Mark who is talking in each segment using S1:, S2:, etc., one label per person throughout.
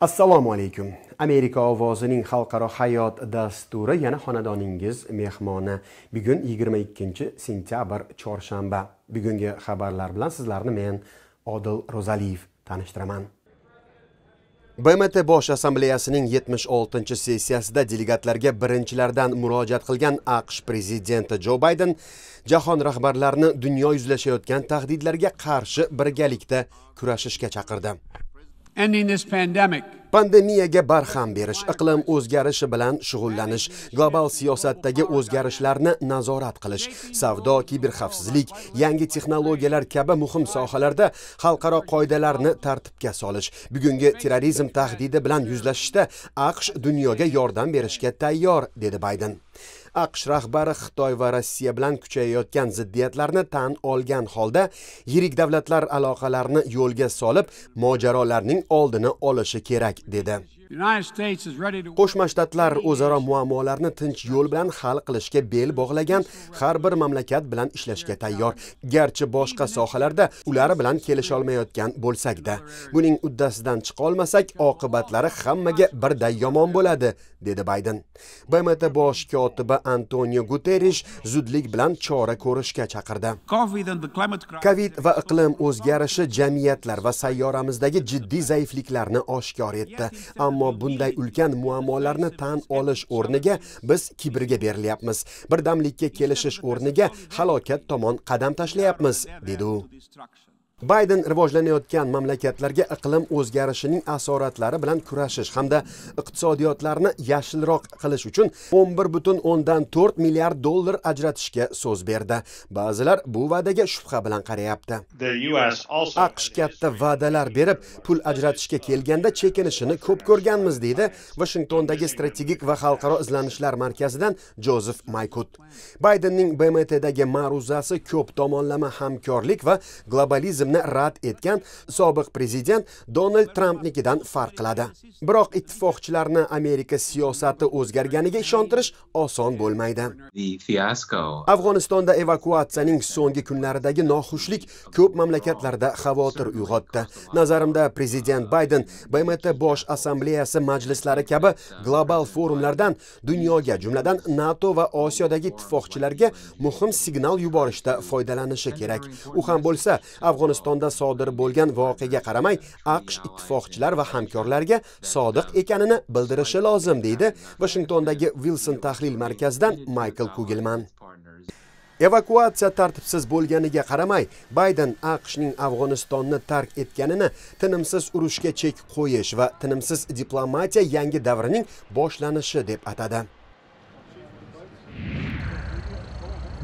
S1: assalomu alaykum amerika ovozining xalqaro hayot dasturi yana xonadoningiz mehmoni bugun 22 sentyabr chorshanba bugungi xabarlar bilan sizlarni men odil ro'zaliyev tanishtiraman bmt bosh assambleyasining 76 sessiyasida delegatlarga birinchilardan murojaat qilgan aqsh prezidenti jo bayden jahon rahbarlarini dunyo yuzlashayotgan tahdidlarga qarshi birgalikda kurashishga chaqirdi pandemiyaga barham berish iqlim o'zgarishi bilan shug'ullanish global siyosatdagi o'zgarishlarni nazorat qilish savdo kiberxavfsizlik yangi texnologiyalar kabi muhim sohalarda xalqaro qoidalarni tartibga solish bugungi terrorizm tahdidi bilan yuzlashishda aqsh dunyoga yordam berishga tayyor dedi bayden aqsh rahbari xitoy va rossiya bilan kuchayayotgan ziddiyatlarni tan olgan holda yirik davlatlar aloqalarini yo'lga solib mojarolarning oldini olishi kerak dedi Qo'shma Shtatlar o'zaro muammolarni tinch yo'l bilan hal qilishga bel bog'lagan har bir mamlakat bilan ishlashga tayyor, garchi boshqa sohalarda ular bilan kelisha olmayotgan bo'lsak-da. Buning uddasidan chiqa olmasak, oqibatlari hammaga birday yomon bo'ladi, dedi Bayden. BMT bosh kotibi Antonio Guterres zudlik bilan chora ko'rishga chaqirdi. Covid va iqlim o'zgarishi jamiyatlar va sayyoramizdagi jiddiy zaifliklarni oshkor etdi, ammo ammo bunday ulkan muammolarni tan olish o'rniga biz kibrga berilyapmiz birdamlikka kelishish o'rniga halokat tomon qadam tashlayapmiz dedi u bayden rivojlanayotgan mamlakatlarga iqlim o'zgarishining asoratlari bilan kurashish hamda iqtisodiyotlarni yashilroq qilish uchun 11 butun o'ndan to'rt milliard dollar ajratishga so'z berdi ba'zilar bu va'daga shubha bilan qarayapti aqsh katta va'dalar berib pul ajratishga kelganda chekinishini ko'p ko'rganmiz deydi vashingtondagi strategik va xalqaro izlanishlar markazidan jozef maykut baydenning bmtdagi ma'ruzasi ko'p tomonlama hamkorlik va globalizm bitimni rad etgan sobiq prezident Donald Trampnikidan farq qiladi. Biroq ittifoqchilarni Amerika siyosati o'zgarganiga ishontirish oson bo'lmaydi. Afg'onistonda evakuatsiyaning so'nggi kunlaridagi noxushlik ko'p mamlakatlarda xavotir uyg'otdi. Nazarimda prezident Bayden BMT Bosh assambleyasi majlislari kabi global forumlardan dunyoga, jumladan NATO va Osiyodagi ittifoqchilarga muhim signal yuborishda foydalanishi kerak. U ham bo'lsa, Afg'oniston afg'onistonda sodir bo'lgan voqeaga qaramay aqsh ittifoqchilar va hamkorlarga sodiq ekanini bildirishi lozim deydi Washingtondagi wilson tahlil markazidan Michael kugelman evakuatsiya tartibsiz bo'lganiga qaramay bayden aqshning afg'onistonni tark etganini tinimsiz urushga chek qo'yish va tinimsiz diplomatiya yangi davrining boshlanishi deb atadi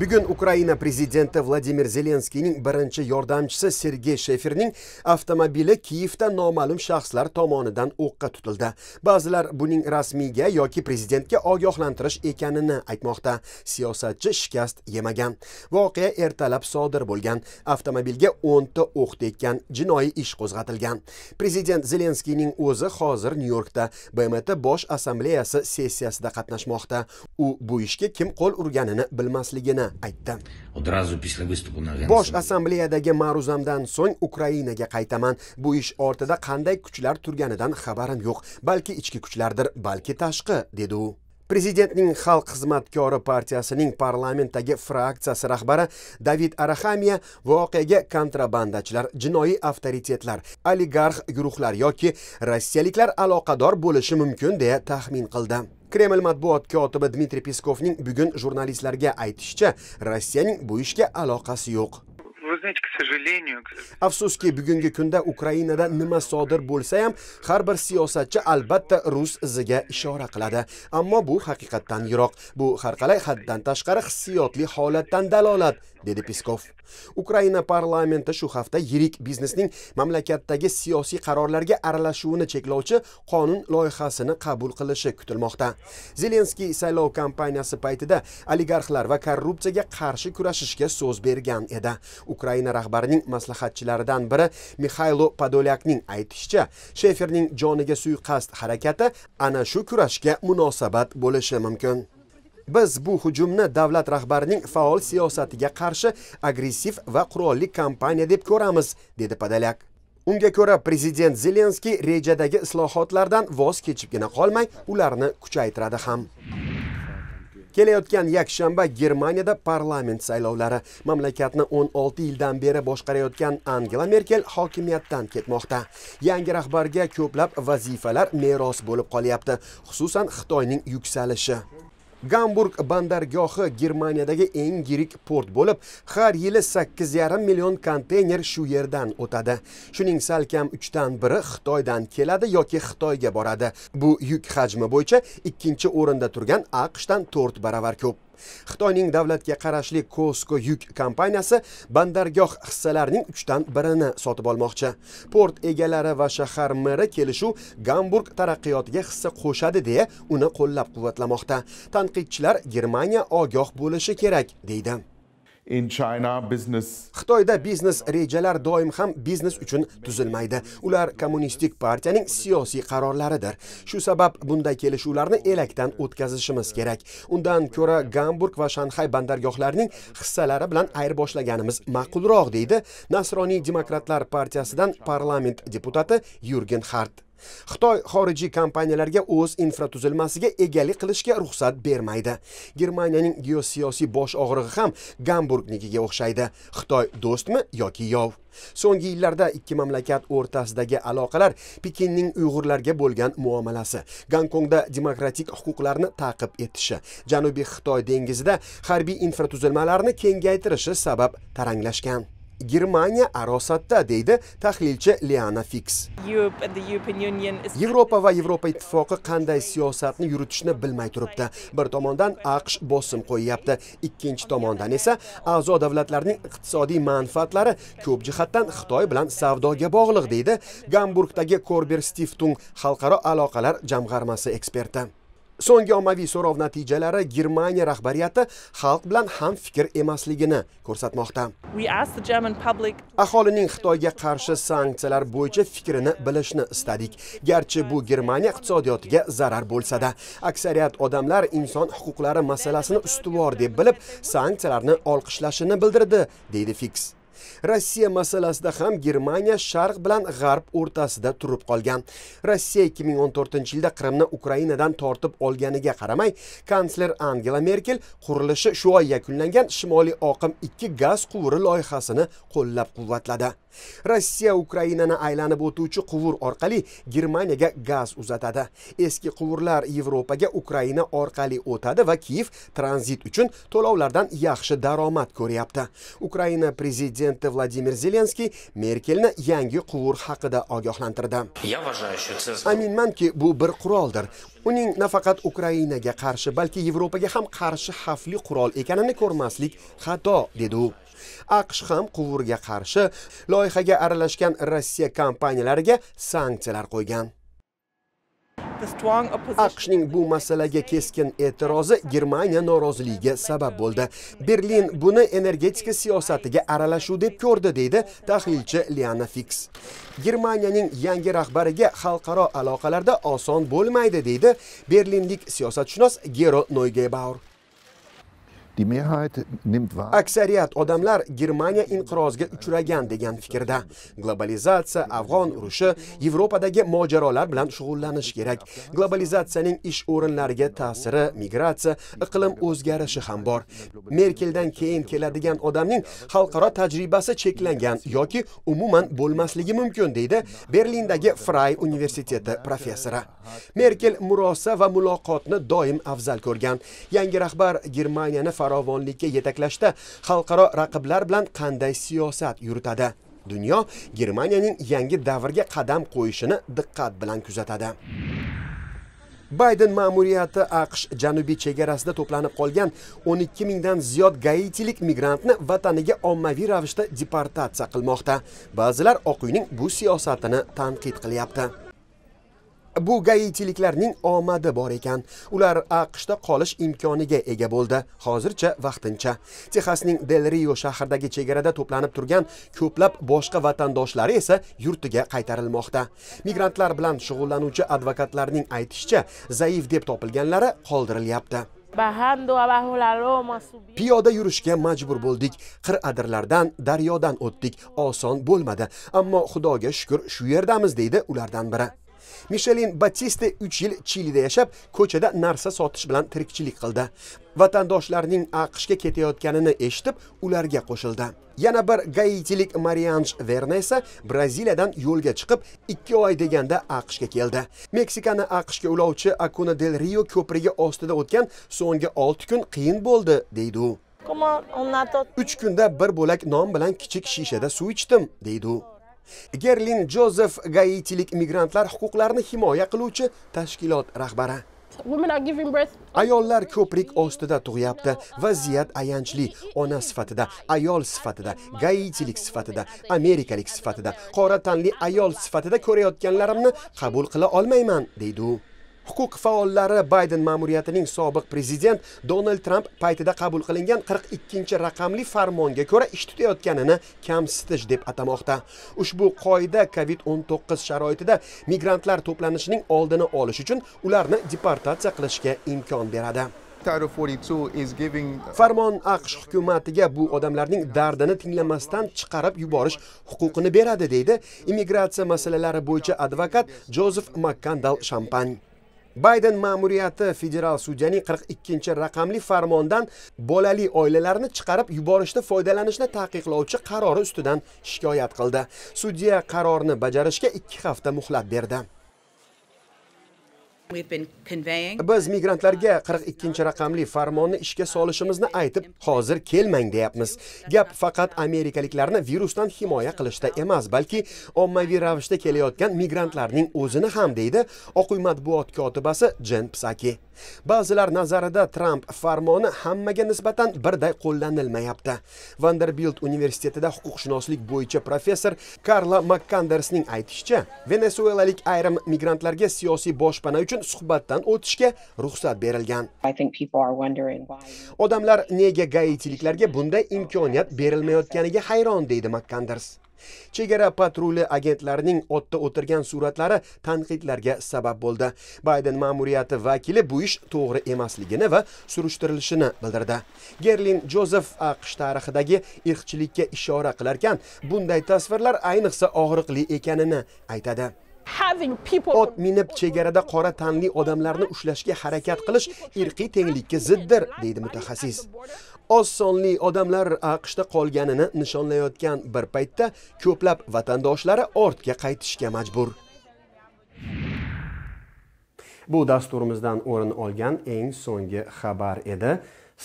S1: bugun ukraina prezidenti vladimir zelenskiyning birinchi yordamchisi sergey sheferning avtomobili kiyevda noma'lum shaxslar tomonidan o'qqa tutildi ba'zilar buning rasmiyga yoki prezidentga ogohlantirish ekanini aytmoqda siyosatchi shikast yemagan voqea ertalab sodir bo'lgan avtomobilga 10 ta o'q tekkan jinoiy ish qo'zg'atilgan prezident zelenskiyning o'zi hozir nyu yorkda bmt bosh assambleyasi sessiyasida qatnashmoqda u bu ishga kim qo'l urganini bilmasligini ekanligini aytdi одразу после выступа на bosh assambleyadagi ma'ruzamdan so'ng ukrainaga qaytaman bu ish ortida qanday kuchlar turganidan xabarim yo'q balki ichki kuchlardir balki tashqi dedi u prezidentning xalq xizmatkori partiyasining parlamentdagi fraksiyasi rahbari david arahamiya voqeaga kontrabandachilar jinoiy avtoritetlar oligarx guruhlar yoki rossiyaliklar aloqador bo'lishi mumkin deya taxmin qildi kreml matbuot kotibi dmitriy peskovning bugun jurnalistlarga aytishicha rossiyaning bu ishga aloqasi yo'q сожалению... afsuski bugungi kunda ukrainada nima sodir bo'lsa ham har bir siyosatchi albatta rus iziga ishora qiladi ammo bu haqiqatdan yiroq bu har qalay haddan tashqari hissiyotli holatdan dalolat dedi peskov ukraina parlamenti shu hafta yirik biznesning mamlakatdagi siyosiy qarorlarga aralashuvini cheklovchi qonun loyihasini qabul qilishi kutilmoqda zelenskiy saylov kampaniyasi paytida oligarxlar va korrupsiyaga qarshi kurashishga so'z bergan edi ukraina ukraina rahbarining maslahatchilaridan biri mixaylo podolyakning aytishicha sheferning joniga suiqasd harakati ana shu kurashga munosabat bo'lishi mumkin biz bu hujumni davlat rahbarining faol siyosatiga qarshi agressiv va qurolli kampaniya deb ko'ramiz dedi padalyak unga ko'ra prezident zelenskiy rejadagi islohotlardan voz kechibgina qolmay ularni kuchaytiradi ham kelayotgan yakshanba germaniyada parlament saylovlari mamlakatni 16 yildan beri boshqarayotgan angela merkel hokimiyatdan ketmoqda yangi rahbarga ko'plab vazifalar meros bo'lib qolyapti xususan xitoyning yuksalishi gamburg bandargohi germaniyadagi eng yirik port bo'lib har yili 8,5 million konteyner shu yerdan o'tadi shuning salkam 3 dan biri xitoydan keladi yoki xitoyga boradi bu yuk hajmi bo'yicha ikkinchi o'rinda turgan aqshdan 4 baravar ko'p xitoyning davlatga qarashli kosko yuk kompaniyasi bandargoh hissalarining uchdan birini sotib olmoqchi port egalari va shahar meri kelishuv gamburg taraqqiyotiga hissa qo'shadi deya uni qo'llab quvvatlamoqda tanqidchilar germaniya ogoh bo'lishi kerak deydi in xitoyda biznes rejalar doim ham biznes uchun tuzilmaydi ular kommunistik partiyaning siyosiy qarorlaridir shu sabab bunday kelishuvlarni elakdan o'tkazishimiz kerak undan ko'ra gamburg va Shanghai bandargohlarining hissalari bilan ayirboshlaganimiz ma'qulroq deydi nasroniy demokratlar partiyasidan parlament deputati yurgen hart xitoy xorijiy kompaniyalarga o'z infratuzilmasiga egalik qilishga ruxsat bermaydi germaniyaning geosiyosiy bosh og'rig'i ham gamburgnikiga o'xshaydi xitoy do'stmi yoki yov so'nggi yillarda ikki mamlakat o'rtasidagi aloqalar pekinning uyg'urlarga bo'lgan muomalasi gonkongda demokratik huquqlarni ta'qib etishi janubiy xitoy dengizida harbiy infratuzilmalarni kengaytirishi sabab taranglashgan germaniya arosatda deydi tahlilchi leana Fix. yevropa va yevropa ittifoqi qanday siyosatni yuritishni bilmay turibdi bir tomondan aqsh bosim qo'yyapti ikkinchi tomondan esa a'zo davlatlarning iqtisodiy manfaatlari ko'p jihatdan xitoy bilan savdoga bog'liq deydi gamburgdagi korber stiftung xalqaro aloqalar jamg'armasi eksperti so'nggi ommaviy so'rov natijalari germaniya rahbariyati xalq bilan ham fikr emasligini ko'rsatmoqda aholining xitoyga qarshi sanksiyalar bo'yicha fikrini bilishni istadik garchi bu germaniya iqtisodiyotiga zarar bo'lsada aksariyat odamlar inson huquqlari masalasini ustuvor deb bilib sanksiyalarni olqishlashini bildirdi deydi fiks rossiya masalasida ham germaniya sharq bilan g'arb o'rtasida turib qolgan rossiya 2014 yilda qrimni ukrainadan tortib olganiga qaramay kansler angela merkel qurilishi shu oy yakunlangan shimoliy oqim 2 gaz quvuri loyihasini qo'llab quvvatladi rossiya ukrainani aylanib o'tuvchi quvur orqali germaniyaga gaz uzatadi eski quvurlar yevropaga ukraina orqali o'tadi va kiyev tranzit uchun to'lovlardan yaxshi daromad ko'ryapti ukraina prezidenti prezidenti Vladimir Zelenskiy Merkelni yangi quvur haqida ogohlantirdi. Aminmanki, bu bir quroldir. Uning nafaqat Ukrainaga qarshi, balki Yevropaga ham qarshi xavfli qurol ekanini ko'rmaslik xato, dedi u. aqsh ham quvurga qarshi loyihaga aralashgan rossiya kompaniyalariga sanksiyalar qo'ygan aqshning bu masalaga keskin e'tirozi germaniya noroziligiga sabab bo'ldi berlin buni energetika siyosatiga aralashuv deb ko'rdi deydi tahlilchi liana fiks germaniyaning yangi rahbariga xalqaro aloqalarda oson bo'lmaydi deydi berlinlik siyosatshunos gero noygebaur aksariyat odamlar germaniya inqirozga uchragan degan fikrda globalizatsiya afg'on urushi yevropadagi mojarolar bilan shug'ullanish kerak globalizatsiyaning ish o'rinlariga ta'siri migratsiya iqlim o'zgarishi ham bor merkeldan keyin keladigan odamning xalqaro tajribasi cheklangan yoki umuman bo'lmasligi mumkin deydi berlindagi fray universiteti professori merkel murosa va muloqotni doim afzal ko'rgan yangi rahbar germaniyani farovonlikka yetaklashda xalqaro raqiblar bilan qanday siyosat yuritadi dunyo germaniyaning yangi davrga qadam qo'yishini diqqat bilan kuzatadi bayden ma'muriyati aqsh janubiy chegarasida to'planib qolgan 12 mingdan ziyod gaitilik migrantni vataniga ommaviy ravishda deportatsiya qilmoqda ba'zilar oq uyning bu siyosatini tanqid qilyapti bu gaitiliklarning omadi bor ekan ular aqshda qolish imkoniga ega bo'ldi hozircha vaqtincha texasning del rio shahridagi chegarada to'planib turgan ko'plab boshqa vatandoshlari esa yurtiga qaytarilmoqda migrantlar bilan shug'ullanuvchi advokatlarning aytishicha zaif deb topilganlari qoldirilyapti piyoda yurishga majbur bo'ldik qir adirlardan daryodan o'tdik oson bo'lmadi ammo xudoga shukur shu yerdamiz deydi ulardan biri mishelin batiste uch yil chilida yashab ko'chada narsa sotish bilan tirikchilik qildi vatandoshlarning aqshga ketayotganini eshitib ularga qo'shildi yana bir gaitilik marianj verna esa braziliyadan yo'lga chiqib ikki oy deganda aqshga keldi meksikani aqshga ulovchi akuna del rio ko'prigi ostida o'tgan so'nggi olti kun qiyin bo'ldi deydi u uch kunda bir bo'lak non bilan kichik shishada suv ichdim deydi u gerlin jozef gaitilik migrantlar huquqlarini himoya qiluvchi tashkilot rahbari ayollar ko'prik ostida tug'yapti vaziyat ayanchli ona sifatida ayol sifatida gaitilik sifatida amerikalik sifatida qora tanli ayol sifatida ko'rayotganlarimni qabul qila olmayman deydi u huquq faollari bayden ma'muriyatining sobiq prezident donald tramp paytida qabul qilingan 42 raqamli farmonga ko'ra ish tutayotganini kamsitish deb atamoqda ushbu qoida covid 19 sharoitida migrantlar to'planishining oldini olish uchun ularni deportatsiya qilishga imkon beradi Farmon AQSh hukumatiga bu odamlarning dardini tinglamasdan chiqarib yuborish huquqini beradi deydi immigratsiya masalalari bo'yicha advokat Jozef Makkandal Shampan. bayden ma'muriyati federal sudyaning 42 raqamli farmondan bolali oilalarni chiqarib yuborishda foydalanishni taqiqlovchi qarori ustidan shikoyat qildi sudya qarorni bajarishga 2 hafta muhlat berdi biz migrantlarga 42 raqamli farmonni ishga solishimizni aytib hozir kelmang deyapmiz gap faqat amerikaliklarni virusdan himoya qilishda emas balki ommaviy ravishda kelayotgan migrantlarning o'zini ham deydi oq uy matbuot kotibasi jen psaki ba'zilar nazarida tramp farmoni hammaga nisbatan birday qo'llanilmayapti vanderbilt universitetida huquqshunoslik bo'yicha professor karla makkandersning aytishicha venesuelalik ayrim migrantlarga siyosiy boshpana uchun suhbatdan o'tishga ruxsat berilgan odamlar nega gaitiliklarga bunday imkoniyat berilmayotganiga hayron deydi makkanders chegara patruli agentlarining otda o'tirgan suratlari tanqidlarga sabab bo'ldi bayden ma'muriyati vakili bu ish to'g'ri emasligini va surishtirilishini bildirdi gerlin jozef aqsh tarixidagi irqchilikka ishora qilarkan bunday tasvirlar ayniqsa og'riqli ekanini aytadi ot minib chegarada qora tanli odamlarni ushlashga harakat qilish irqiy tenglikka ziddir deydi mutaxassis oz sonli odamlar aqshda qolganini nishonlayotgan bir paytda ko'plab vatandoshlari ortga qaytishga majbur bu dasturimizdan o'rin olgan eng so'nggi xabar edi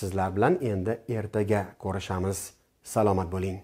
S1: sizlar bilan endi ertaga ko'rishamiz salomat bo'ling